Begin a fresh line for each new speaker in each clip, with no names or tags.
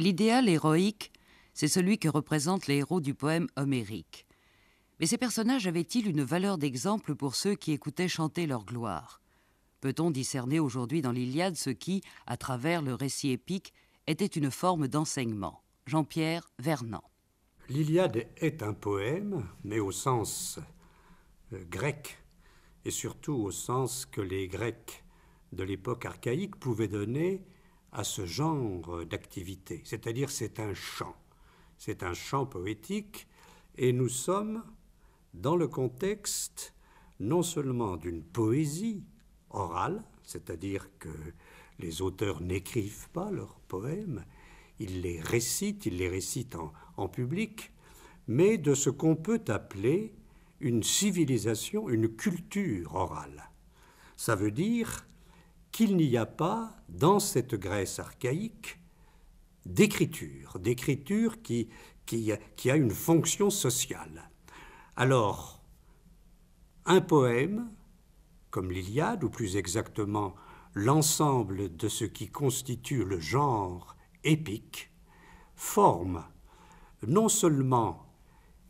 L'idéal héroïque, c'est celui que représentent les héros du poème homérique. Mais ces personnages avaient-ils une valeur d'exemple pour ceux qui écoutaient chanter leur gloire Peut-on discerner aujourd'hui dans l'Iliade ce qui, à travers le récit épique, était une forme d'enseignement Jean-Pierre Vernant. L'Iliade est un poème, mais au sens euh, grec, et surtout au sens que les Grecs de l'époque archaïque pouvaient donner à ce genre d'activité. C'est-à-dire c'est un chant. C'est un chant poétique et nous sommes dans le contexte non seulement d'une poésie orale, c'est-à-dire que les auteurs n'écrivent pas leurs poèmes, ils les récitent, ils les récitent en, en public, mais de ce qu'on peut appeler une civilisation, une culture orale. Ça veut dire qu'il n'y a pas, dans cette Grèce archaïque, d'écriture, d'écriture qui, qui, a une fonction sociale. Alors, un poème, comme l'Iliade, ou plus exactement l'ensemble de ce qui constitue le genre épique, forme non seulement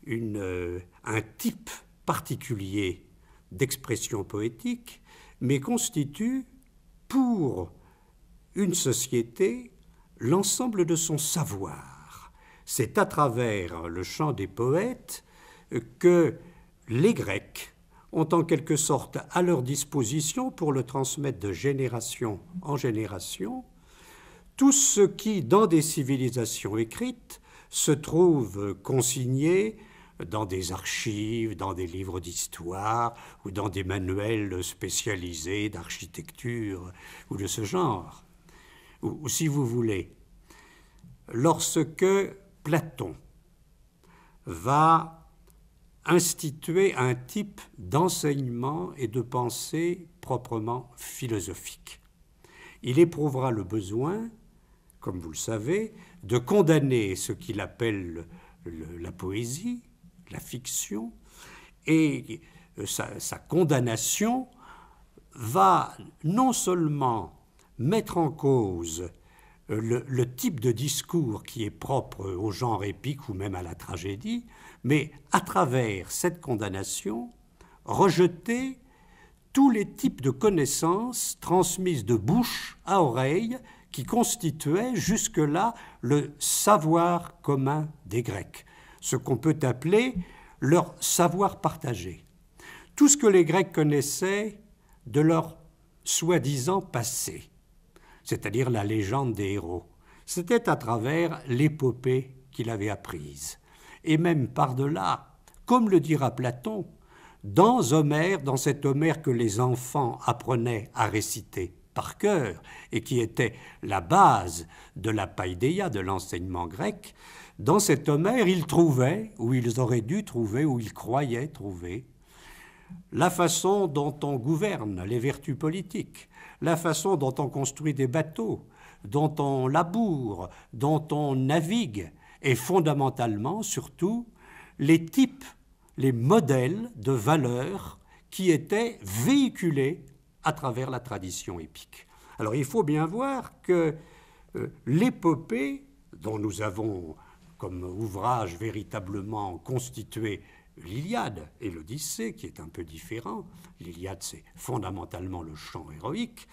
une, euh, un type particulier d'expression poétique, mais constitue pour une société l'ensemble de son savoir. C'est à travers le chant des poètes que les Grecs ont en quelque sorte à leur disposition pour le transmettre de génération en génération tout ce qui, dans des civilisations écrites, se trouve consigné dans des archives, dans des livres d'histoire ou dans des manuels spécialisés d'architecture ou de ce genre. Ou, si vous voulez, lorsque Platon va instituer un type d'enseignement et de pensée proprement philosophique. Il éprouvera le besoin, comme vous le savez, de condamner ce qu'il appelle la poésie, la fiction, et euh, sa, condamnation va non seulement mettre en cause euh, le, le, type de discours qui est propre au genre épique ou même à la tragédie, mais à travers cette condamnation, rejeter tous les types de connaissances transmises de bouche à oreille qui constituaient jusque-là le savoir commun des Grecs ce qu'on peut appeler leur savoir partagé. Tout ce que les Grecs connaissaient de leur soi-disant passé, c'est-à-dire la légende des héros, c'était à travers l'épopée qu'il avait apprise. Et même par-delà, comme le dira Platon, dans Homère, dans cet Homère que les enfants apprenaient à réciter par cœur et qui était la base de la païdéia, de l'enseignement grec, dans cet Homère, ils trouvaient, ou ils auraient dû trouver, ou ils croyaient trouver, la façon dont on gouverne les vertus politiques, la façon dont on construit des bateaux, dont on laboure, dont on navigue, et fondamentalement, surtout, les types, les modèles de valeurs qui étaient véhiculés à travers la tradition épique. Alors il faut bien voir que euh, l'épopée dont nous avons comme ouvrage véritablement constitué l'Iliade et l'Odyssée, qui est un peu différent, l'Iliade c'est fondamentalement le chant héroïque,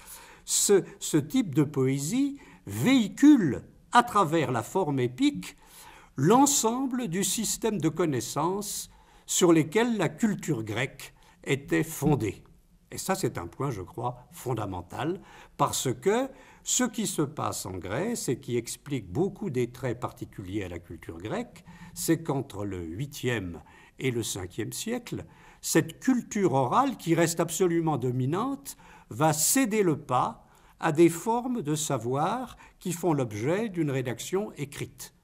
ce, type de poésie véhicule à travers la forme épique l'ensemble du système de connaissances sur lesquelles la culture grecque était fondée. Et ça c'est un point, je crois, fondamental, parce que ce qui se passe en Grèce et qui explique beaucoup des traits particuliers à la culture grecque, c'est qu'entre le 8e et le 5e siècle, cette culture orale, qui reste absolument dominante, va céder le pas à des formes de savoir qui font l'objet d'une rédaction écrite.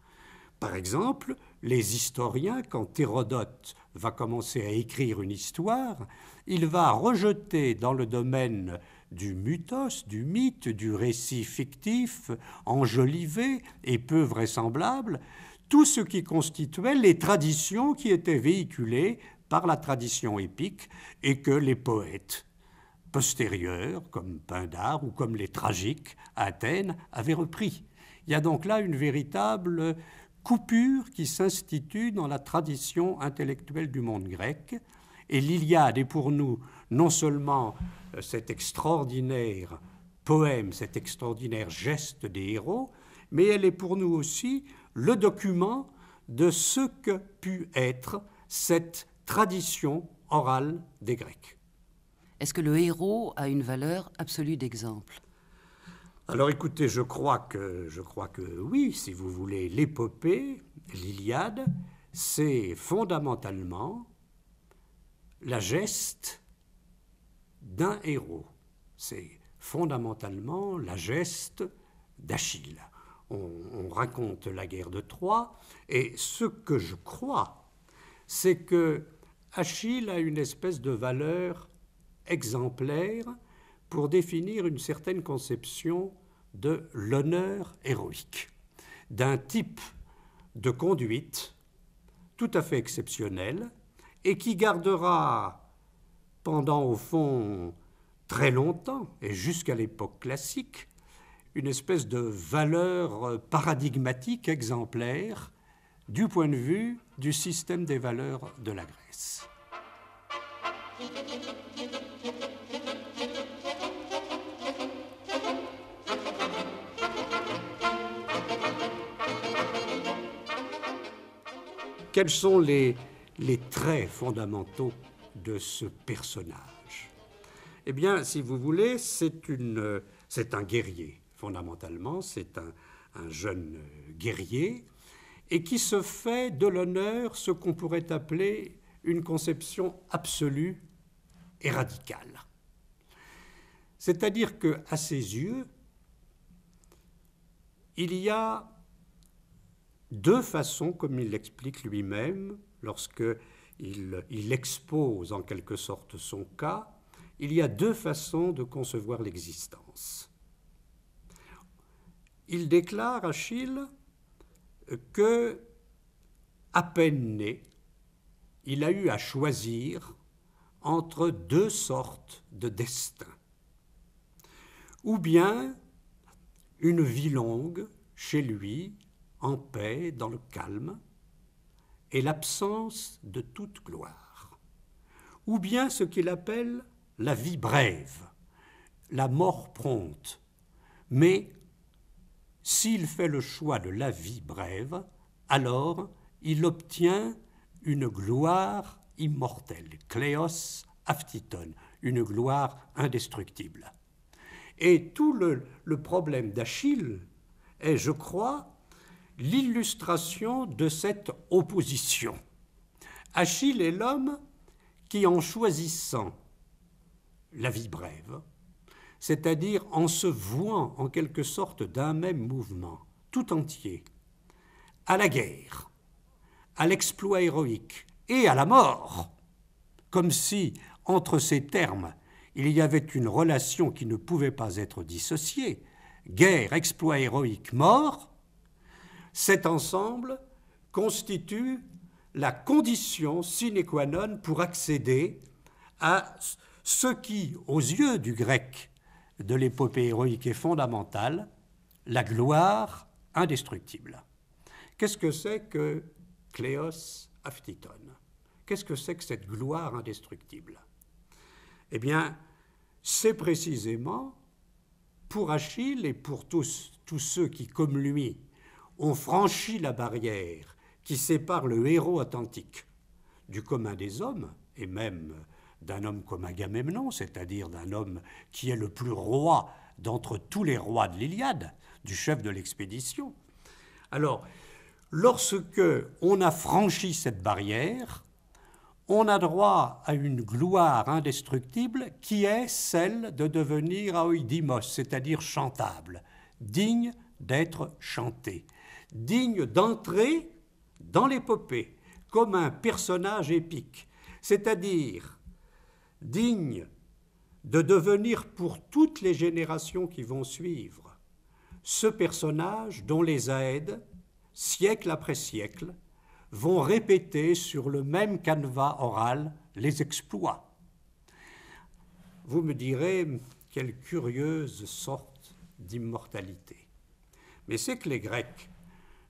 Par exemple, les historiens, quand Hérodote va commencer à écrire une histoire, il va rejeter dans le domaine du mythos, du mythe, du récit fictif, enjolivé et peu vraisemblable, tout ce qui constituait les traditions qui étaient véhiculées par la tradition épique et que les poètes postérieurs, comme Pindar ou comme les tragiques Athènes, avaient repris. Il y a donc là une véritable coupure qui s'institue dans la tradition intellectuelle du monde grec. Et l'Iliade est pour nous non seulement cet extraordinaire poème, cet extraordinaire geste des héros, mais elle est pour nous aussi le document de ce que put être cette tradition orale des Grecs. Est-ce que le héros a une valeur absolue d'exemple Alors écoutez, je crois que je crois que oui, si vous voulez, l'épopée, l'Iliade, c'est fondamentalement la geste d'un héros. C'est fondamentalement la geste d'Achille. On, raconte la guerre de Troie, et ce que je crois, c'est que Achille a une espèce de valeur exemplaire pour définir une certaine conception de l'honneur héroïque, d'un type de conduite tout à fait exceptionnel et qui gardera pendant au fond très longtemps et jusqu'à l'époque classique une espèce de valeur euh, paradigmatique exemplaire du point de vue du système des valeurs de la Grèce. Quels sont les, traits fondamentaux de ce personnage Eh bien, si vous voulez, c'est, un guerrier, fondamentalement, c'est un, un jeune guerrier, et qui se fait de l'honneur ce qu'on pourrait appeler une conception absolue et radicale. C'est-à-dire que à ses yeux, il y a deux façons, comme il l'explique lui-même, lorsque il, expose en quelque sorte son cas, il y a deux façons de concevoir l'existence. Il déclare, Achille, que, à peine né, il a eu à choisir entre deux sortes de destins. Ou bien une vie longue, chez lui, en paix, dans le calme, et l'absence de toute gloire, ou bien ce qu'il appelle la vie brève, la mort prompte. Mais s'il fait le choix de la vie brève, alors il obtient une gloire immortelle, kleos Aftiton, une gloire indestructible. Et tout le problème d'Achille est, je crois, l'illustration de cette opposition. Achille est l'homme qui, en choisissant la vie brève, c'est-à-dire en se vouant en quelque sorte d'un même mouvement, tout entier, à la guerre, à l'exploit héroïque et à la mort, comme si, entre ces termes, il y avait une relation qui ne pouvait pas être dissociée, guerre, exploit héroïque, mort, cet ensemble constitue la condition sine qua non pour accéder à ce qui, aux yeux du grec de l'épopée héroïque, est fondamental, la gloire indestructible. Qu'est-ce que c'est que Cléos Aftiton Qu'est-ce que c'est que cette gloire indestructible Eh bien, c'est précisément pour Achille et pour tous, tous ceux qui, comme lui, on franchit la barrière qui sépare le héros authentique du commun des hommes, et même d'un homme comme Agamemnon, c'est-à-dire d'un homme qui est le plus roi d'entre tous les rois de l'Iliade, du chef de l'expédition. Alors, lorsque on a franchi cette barrière, on a droit à une gloire indestructible qui est celle de devenir aoidimos, c'est-à-dire chantable, digne d'être chanté digne d'entrer dans l'épopée comme un personnage épique, c'est-à-dire digne de devenir pour toutes les générations qui vont suivre ce personnage dont les Aides siècle après siècle, vont répéter sur le même canevas oral les exploits. Vous me direz, quelle curieuse sorte d'immortalité. Mais c'est que les Grecs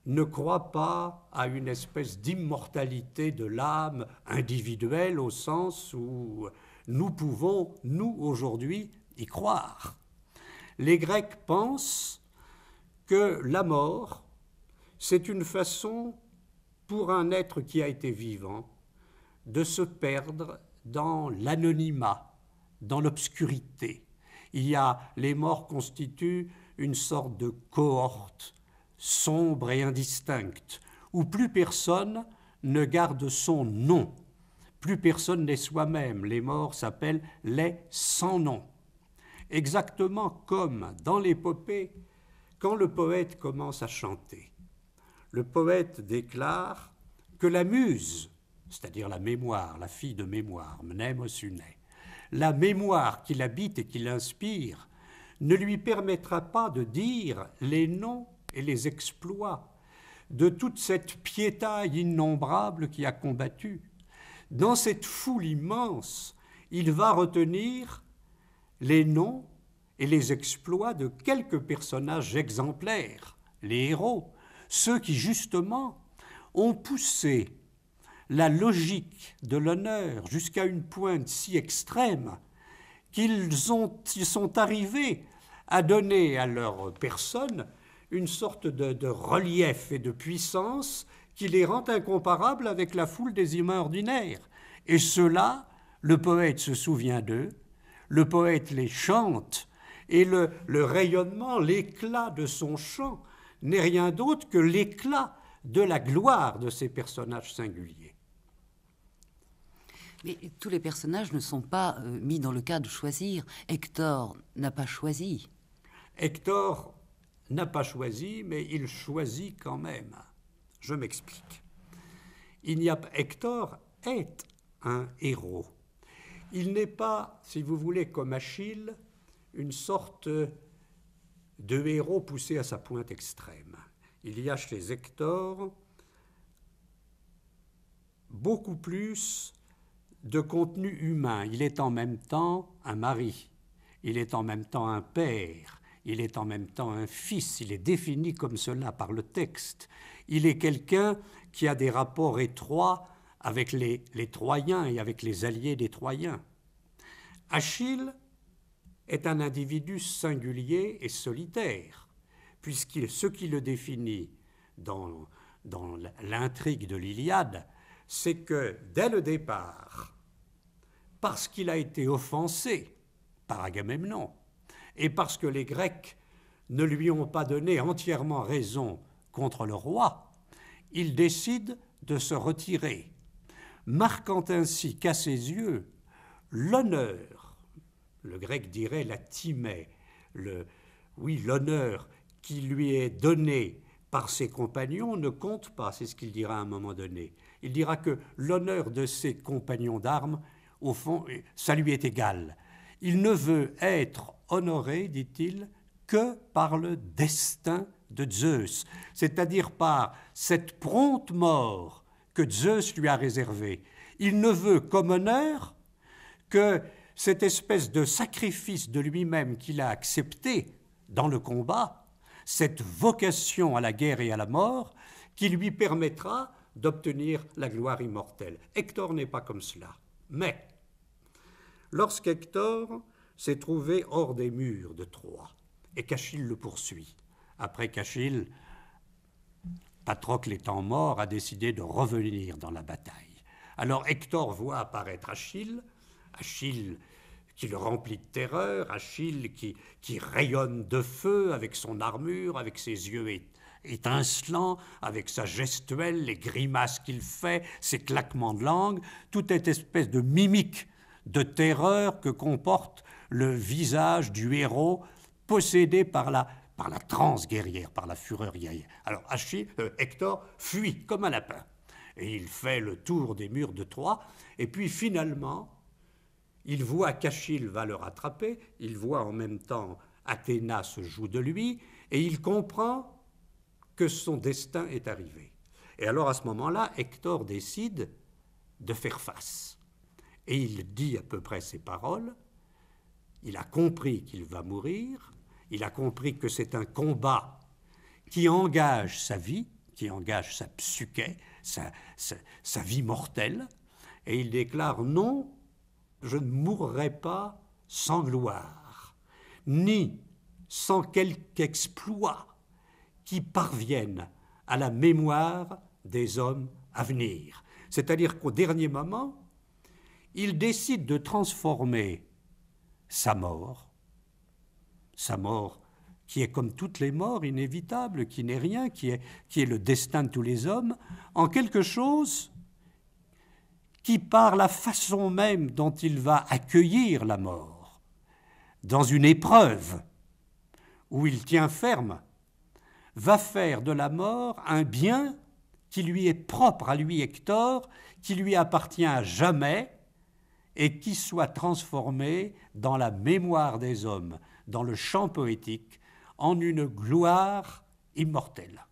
ne croit pas à une espèce d'immortalité de l'âme individuelle au sens où nous pouvons, nous, aujourd'hui, y croire. Les Grecs pensent que la mort, c'est une façon pour un être qui a été vivant de se perdre dans l'anonymat, dans l'obscurité. Il y a les morts constituent une sorte de cohorte sombre et indistincte, où plus personne ne garde son nom, plus personne n'est soi-même. Les morts s'appellent les sans nom. Exactement comme dans l'épopée, quand le poète commence à chanter, le poète déclare que la muse, c'est-à-dire la mémoire, la fille de mémoire, Mnemosyne, la mémoire qui l'habite et qui l'inspire, ne lui permettra pas de dire les noms et les exploits de toute cette piétaille innombrable qui a combattu. Dans cette foule immense, il va retenir les noms et les exploits de quelques personnages exemplaires, les héros, ceux qui justement ont poussé la logique de l'honneur jusqu'à une pointe si extrême qu'ils sont arrivés à donner à leur personne une sorte de, relief et de puissance qui les rend incomparables avec la foule des humains ordinaires. Et cela le poète se souvient d'eux, le poète les chante, et le, rayonnement, l'éclat de son chant n'est rien d'autre que l'éclat de la gloire de ces personnages singuliers. Mais tous les personnages ne sont pas euh, mis dans le cas de choisir. Hector n'a pas choisi. Hector n'a pas choisi, mais il choisit quand même. Je m'explique. Il n'y a Hector est un héros. Il n'est pas, si vous voulez, comme Achille, une sorte de héros poussé à sa pointe extrême. Il y a chez Hector beaucoup plus de contenu humain. Il est en même temps un mari, il est en même temps un père, il est en même temps un fils, il est défini comme cela par le texte. Il est quelqu'un qui a des rapports étroits avec les, Troyens et avec les alliés des Troyens. Achille est un individu singulier et solitaire, puisque ce qui le définit dans, dans l'intrigue de l'Iliade, c'est que dès le départ, parce qu'il a été offensé par Agamemnon, et parce que les Grecs ne lui ont pas donné entièrement raison contre le roi, il décide de se retirer, marquant ainsi qu'à ses yeux l'honneur, le grec dirait la timée, le, oui, l'honneur qui lui est donné par ses compagnons ne compte pas, c'est ce qu'il dira à un moment donné. Il dira que l'honneur de ses compagnons d'armes, au fond, ça lui est égal. Il ne veut être honoré, dit-il, que par le destin de Zeus, c'est-à-dire par cette prompte mort que Zeus lui a réservée. Il ne veut comme honneur que cette espèce de sacrifice de lui-même qu'il a accepté dans le combat, cette vocation à la guerre et à la mort, qui lui permettra d'obtenir la gloire immortelle. Hector n'est pas comme cela. Mais Hector s'est trouvé hors des murs de Troie et qu'Achille le poursuit. Après qu'Achille, Patrocle étant mort, a décidé de revenir dans la bataille. Alors Hector voit apparaître Achille, Achille qui le remplit de terreur, Achille qui, qui rayonne de feu avec son armure, avec ses yeux étincelants, avec sa gestuelle, les grimaces qu'il fait, ses claquements de langue, toute est espèce de mimique de terreur que comporte le visage du héros possédé par la, par la transe guerrière, par la fureur guerrière. Alors euh, Hector fuit comme un lapin. Et il fait le tour des murs de Troie. Et puis finalement, il voit qu'Achille va le rattraper. Il voit en même temps Athéna se joue de lui. Et il comprend que son destin est arrivé. Et alors à ce moment-là, Hector décide de faire face. Et il dit à peu près ces paroles. Il a compris qu'il va mourir. Il a compris que c'est un combat qui engage sa vie, qui engage sa psyché, sa, sa vie mortelle. Et il déclare non, je ne mourrai pas sans gloire, ni sans quelque exploit qui parvienne à la mémoire des hommes à venir. C'est-à-dire qu'au dernier moment, il décide de transformer sa mort, sa mort qui est comme toutes les morts, inévitable, qui n'est rien, qui est, qui est le destin de tous les hommes, en quelque chose qui, par la façon même dont il va accueillir la mort, dans une épreuve où il tient ferme, va faire de la mort un bien qui lui est propre à lui, Hector, qui lui appartient à jamais, et qui soit transformé dans la mémoire des hommes, dans le champ poétique, en une gloire immortelle.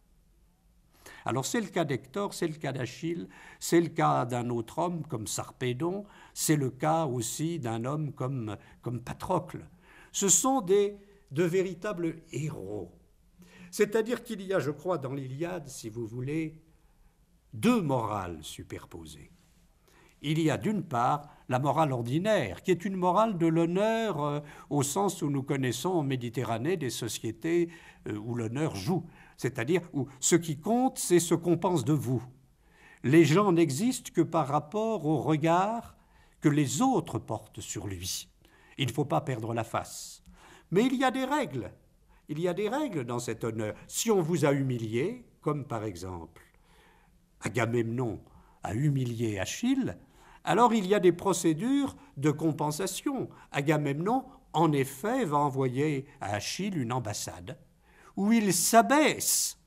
Alors c'est le cas d'Hector, c'est le cas d'Achille, c'est le cas d'un autre homme comme Sarpédon, c'est le cas aussi d'un homme comme, comme Patrocle. Ce sont des, de véritables héros. C'est-à-dire qu'il y a, je crois, dans l'Iliade, si vous voulez, deux morales superposées. Il y a d'une part la morale ordinaire, qui est une morale de l'honneur euh, au sens où nous connaissons en Méditerranée des sociétés euh, où l'honneur joue, c'est-à-dire où ce qui compte, c'est ce qu'on pense de vous. Les gens n'existent que par rapport au regard que les autres portent sur lui. Il ne faut pas perdre la face. Mais il y a des règles. Il y a des règles dans cet honneur. Si on vous a humilié, comme par exemple Agamemnon a humilié Achille, alors il y a des procédures de compensation. Agamemnon, en effet, va envoyer à Achille une ambassade où il s'abaisse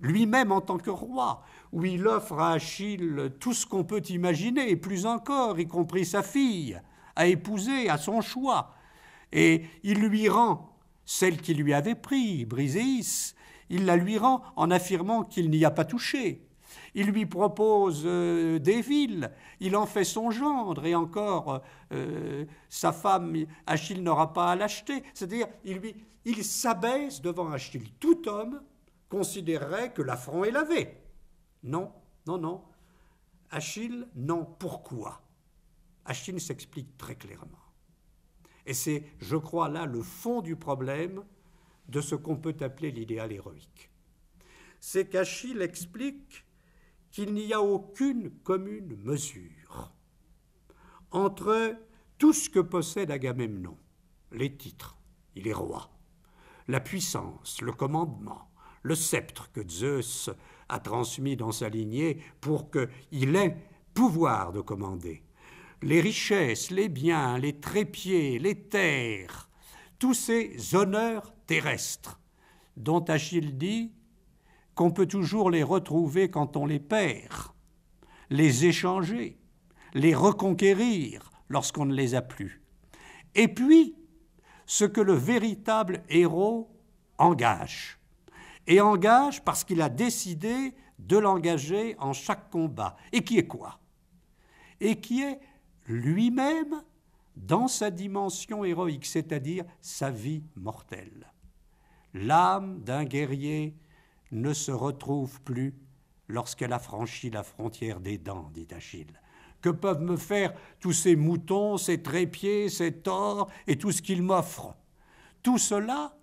lui-même en tant que roi, où il offre à Achille tout ce qu'on peut imaginer, et plus encore, y compris sa fille, à épouser à son choix. Et il lui rend celle qu'il lui avait prise, Briseis. il la lui rend en affirmant qu'il n'y a pas touché il lui propose euh, des villes, il en fait son gendre, et encore, euh, sa femme, Achille n'aura pas à l'acheter. C'est-à-dire, il, lui, il s'abaisse devant Achille. Tout homme considérerait que l'affront est lavé. Non, non, non. Achille, non. Pourquoi Achille s'explique très clairement. Et c'est, je crois, là le fond du problème de ce qu'on peut appeler l'idéal héroïque. C'est qu'Achille explique qu'il n'y a aucune commune mesure entre tout ce que possède Agamemnon, les titres, il est roi, la puissance, le commandement, le sceptre que Zeus a transmis dans sa lignée pour qu'il ait pouvoir de commander, les richesses, les biens, les trépieds, les terres, tous ces honneurs terrestres dont Achille dit qu'on peut toujours les retrouver quand on les perd, les échanger, les reconquérir lorsqu'on ne les a plus. Et puis, ce que le véritable héros engage. Et engage parce qu'il a décidé de l'engager en chaque combat. Et qui est quoi Et qui est lui-même dans sa dimension héroïque, c'est-à-dire sa vie mortelle. L'âme d'un guerrier ne se retrouve plus lorsqu'elle a franchi la frontière des dents, dit Achille. Que peuvent me faire tous ces moutons, ces trépieds, ces torts et tout ce qu'ils m'offrent Tout cela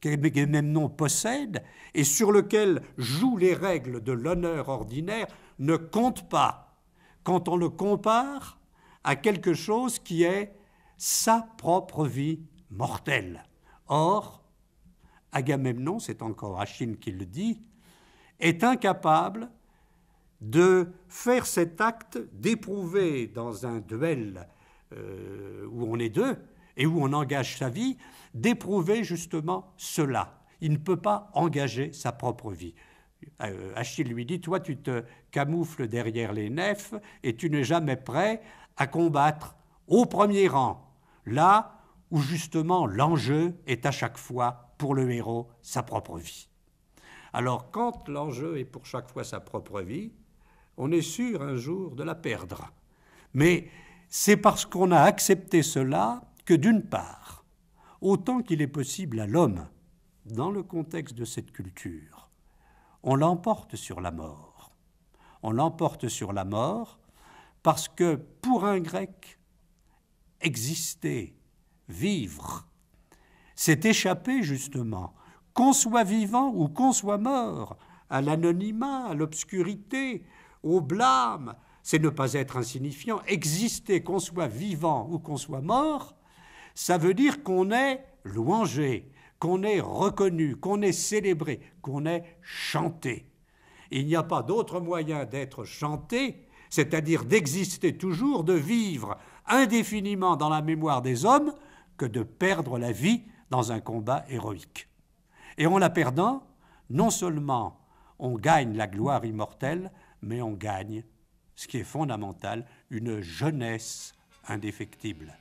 qu'Agamemnon possède et sur lequel jouent les règles de l'honneur ordinaire ne compte pas quand on le compare à quelque chose qui est sa propre vie mortelle. Or, Agamemnon, c'est encore Achille qui le dit, est incapable de faire cet acte d'éprouver dans un duel euh, où on est deux et où on engage sa vie, d'éprouver justement cela. Il ne peut pas engager sa propre vie. Euh, Achille lui dit, toi tu te camoufles derrière les nefs et tu n'es jamais prêt à combattre au premier rang, là où justement l'enjeu est à chaque fois pour le héros sa propre vie. Alors quand l'enjeu est pour chaque fois sa propre vie, on est sûr un jour de la perdre. Mais c'est parce qu'on a accepté cela que d'une part, autant qu'il est possible à l'homme, dans le contexte de cette culture, on l'emporte sur la mort. On l'emporte sur la mort parce que pour un grec, exister, vivre, c'est échappé justement, qu'on soit vivant ou qu'on soit mort, à l'anonymat, à l'obscurité, au blâme, c'est ne pas être insignifiant. Exister, qu'on soit vivant ou qu'on soit mort, ça veut dire qu'on est louangé, qu'on est reconnu, qu'on est célébré, qu'on est chanté. Il n'y a pas d'autre moyen d'être chanté, c'est-à-dire d'exister toujours, de vivre indéfiniment dans la mémoire des hommes, que de perdre la vie dans un combat héroïque. Et en la perdant, non seulement on gagne la gloire immortelle, mais on gagne, ce qui est fondamental, une jeunesse indéfectible.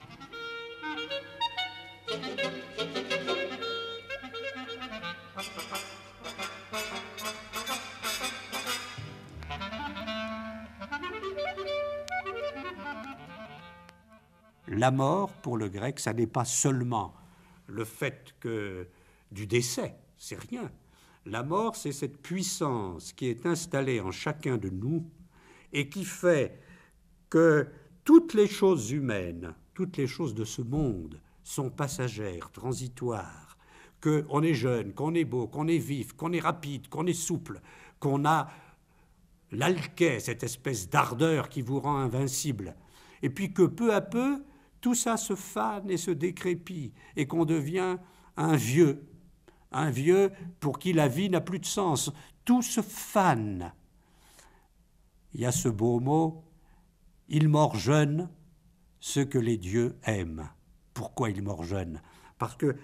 La mort, pour le grec, ça n'est pas seulement le fait que du décès, c'est rien. La mort, c'est cette puissance qui est installée en chacun de nous et qui fait que toutes les choses humaines, toutes les choses de ce monde sont passagères, transitoires, qu'on est jeune, qu'on est beau, qu'on est vif, qu'on est rapide, qu'on est souple, qu'on a l'alquet, cette espèce d'ardeur qui vous rend invincible, et puis que peu à peu, tout ça se fane et se décrépit, et qu'on devient un vieux, un vieux pour qui la vie n'a plus de sens. Tout se fane. Il y a ce beau mot, il mord jeune ce que les dieux aiment. Pourquoi ils mord jeune Parce que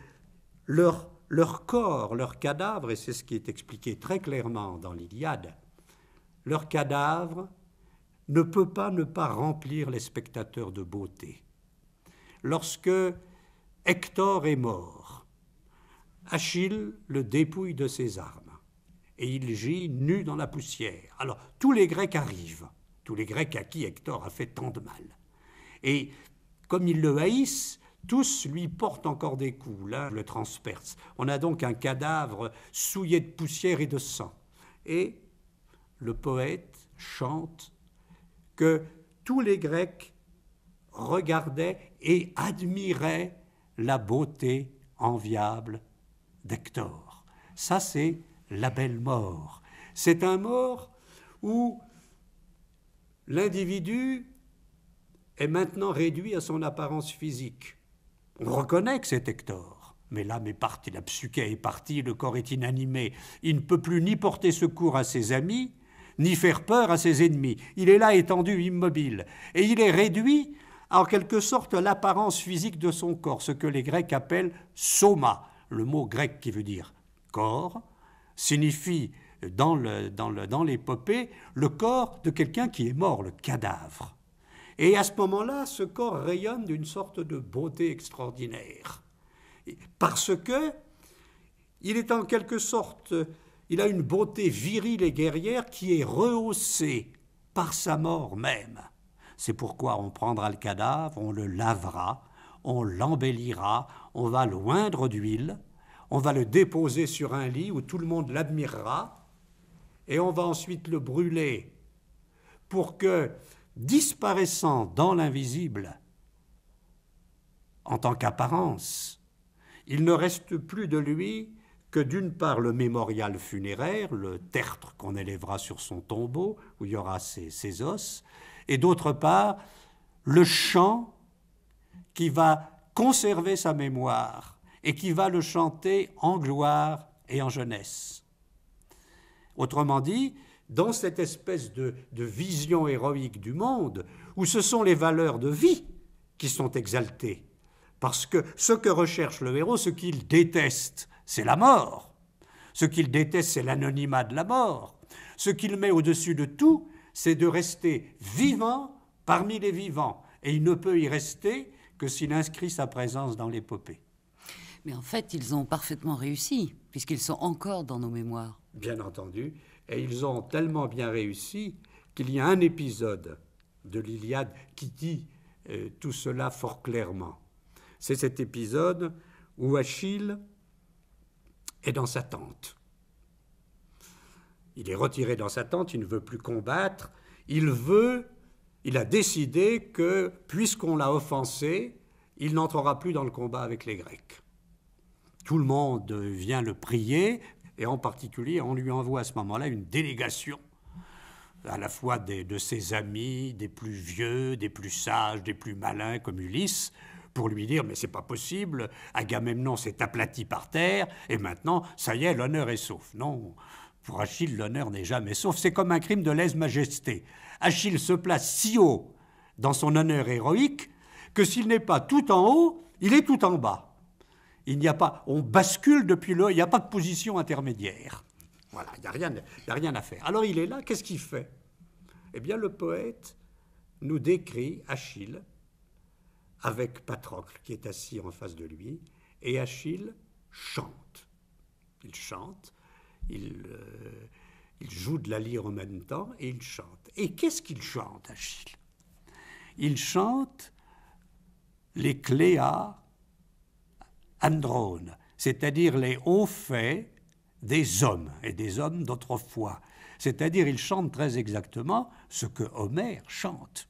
leur, leur corps, leur cadavre, et c'est ce qui est expliqué très clairement dans l'Iliade, leur cadavre ne peut pas ne pas remplir les spectateurs de beauté lorsque Hector est mort. Achille le dépouille de ses armes et il gît nu dans la poussière. Alors tous les Grecs arrivent, tous les Grecs à qui Hector a fait tant de mal. Et comme ils le haïssent, tous lui portent encore des coups, là le transperce. On a donc un cadavre souillé de poussière et de sang. Et le poète chante que tous les Grecs regardaient et admirait la beauté enviable d'Hector. Ça, c'est la belle mort. C'est un mort où l'individu est maintenant réduit à son apparence physique. On reconnaît que c'est Hector, mais l'âme est partie, la psyché est partie, le corps est inanimé. Il ne peut plus ni porter secours à ses amis, ni faire peur à ses ennemis. Il est là étendu, immobile, et il est réduit en quelque sorte l'apparence physique de son corps, ce que les Grecs appellent soma. Le mot grec qui veut dire corps signifie dans, l'épopée le, corps de quelqu'un qui est mort, le cadavre. Et à ce moment-là, ce corps rayonne d'une sorte de beauté extraordinaire. Parce que il est en quelque sorte, il a une beauté virile et guerrière qui est rehaussée par sa mort même. C'est pourquoi on prendra le cadavre, on le lavera, on l'embellira, on va loindre d'huile, on va le déposer sur un lit où tout le monde l'admirera, et on va ensuite le brûler pour que, disparaissant dans l'invisible, en tant qu'apparence, il ne reste plus de lui que d'une part le mémorial funéraire, le tertre qu'on élèvera sur son tombeau, où il y aura ses, ses os, et d'autre part le chant qui va conserver sa mémoire et qui va le chanter en gloire et en jeunesse. Autrement dit, dans cette espèce de, vision héroïque du monde, où ce sont les valeurs de vie qui sont exaltées, parce que ce que recherche le héros, ce qu'il déteste, c'est la mort. Ce qu'il déteste, c'est l'anonymat de la mort. Ce qu'il met au-dessus de tout, c'est de rester vivant parmi les vivants. Et il ne peut y rester que s'il inscrit sa présence dans l'épopée. Mais en fait, ils ont parfaitement réussi, puisqu'ils sont encore dans nos mémoires. Bien entendu. Et ils ont tellement bien réussi qu'il y a un épisode de l'Iliade qui dit euh, tout cela fort clairement. C'est cet épisode où Achille est dans sa tente. Il est retiré dans sa tente, il ne veut plus combattre. Il veut, il a décidé que, puisqu'on l'a offensé, il n'entrera plus dans le combat avec les Grecs. Tout le monde vient le prier, et en particulier, on lui envoie à ce moment-là une délégation à la fois de ses amis, des plus vieux, des plus sages, des plus malins comme Ulysse, pour lui dire mais c'est pas possible, Agamemnon s'est aplati par terre et maintenant ça y est l'honneur est sauf. Non, pour Achille, l'honneur n'est jamais sauf. C'est comme un crime de lèse-majesté. Achille se place si haut dans son honneur héroïque que s'il n'est pas tout en haut, il est tout en bas. Il n'y a pas, on bascule depuis le, il n'y a pas de position intermédiaire. Voilà, il n'y a rien à faire. Alors il est là, qu'est-ce qu'il fait Eh bien, le poète nous décrit Achille avec Patrocle qui est assis en face de lui, et Achille chante. Il chante, euh, il, joue de la lyre en même temps et il chante. Et qu'est-ce qu'il chante, Achille Il chante les cléas andrones, c'est-à-dire les hauts faits des hommes et des hommes d'autrefois. C'est-à-dire, il chante très exactement ce que Homère chante.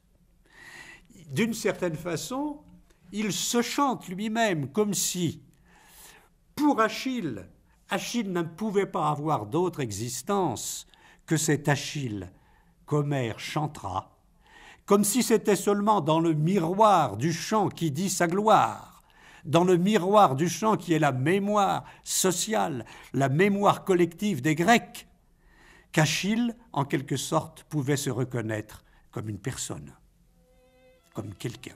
D'une certaine façon, il se chante lui-même comme si, pour Achille, Achille ne pouvait pas avoir d'autre existence que cet Achille qu'Homère chantera, comme si c'était seulement dans le miroir du chant qui dit sa gloire, dans le miroir du chant qui est la mémoire sociale, la mémoire collective des Grecs, qu'Achille, en quelque sorte, pouvait se reconnaître comme une personne, comme quelqu'un.